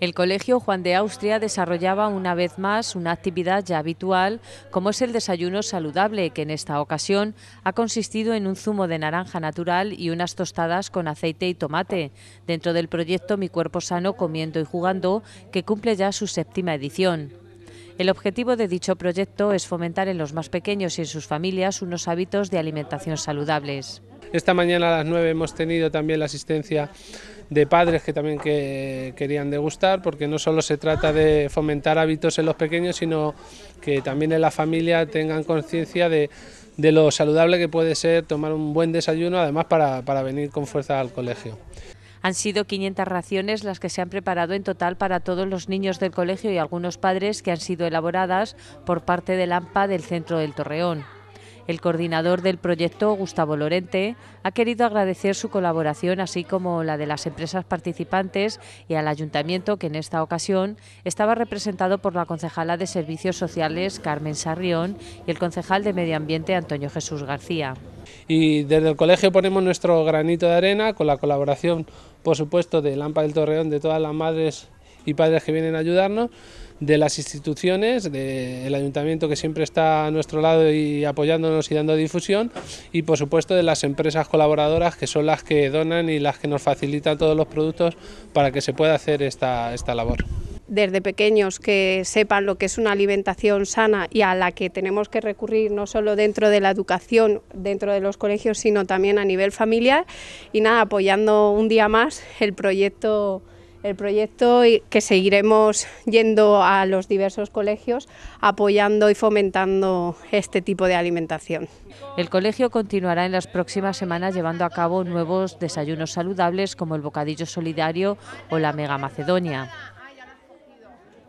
El Colegio Juan de Austria desarrollaba una vez más una actividad ya habitual, como es el desayuno saludable, que en esta ocasión ha consistido en un zumo de naranja natural y unas tostadas con aceite y tomate, dentro del proyecto Mi Cuerpo Sano Comiendo y Jugando, que cumple ya su séptima edición. El objetivo de dicho proyecto es fomentar en los más pequeños y en sus familias unos hábitos de alimentación saludables. Esta mañana a las 9 hemos tenido también la asistencia de padres que también querían degustar, porque no solo se trata de fomentar hábitos en los pequeños, sino que también en la familia tengan conciencia de, lo saludable que puede ser tomar un buen desayuno, además para, para venir con fuerza al colegio. Han sido 500 raciones las que se han preparado en total para todos los niños del colegio y algunos padres que han sido elaboradas por parte del AMPA del centro del Torreón. El coordinador del proyecto, Gustavo Lorente, ha querido agradecer su colaboración, así como la de las empresas participantes y al ayuntamiento, que en esta ocasión estaba representado por la concejala de Servicios Sociales, Carmen Sarrión, y el concejal de Medio Ambiente, Antonio Jesús García. Y desde el colegio ponemos nuestro granito de arena con la colaboración, por supuesto, de Lampa del Torreón, de todas las madres y padres que vienen a ayudarnos de las instituciones, del ayuntamiento que siempre está a nuestro lado y apoyándonos y dando difusión, y por supuesto de las empresas colaboradoras que son las que donan y las que nos facilitan todos los productos para que se pueda hacer esta, esta labor desde pequeños que sepan lo que es una alimentación sana y a la que tenemos que recurrir no solo dentro de la educación, dentro de los colegios, sino también a nivel familiar. Y nada, apoyando un día más el proyecto el proyecto que seguiremos yendo a los diversos colegios apoyando y fomentando este tipo de alimentación. El colegio continuará en las próximas semanas llevando a cabo nuevos desayunos saludables como el bocadillo solidario o la mega Macedonia.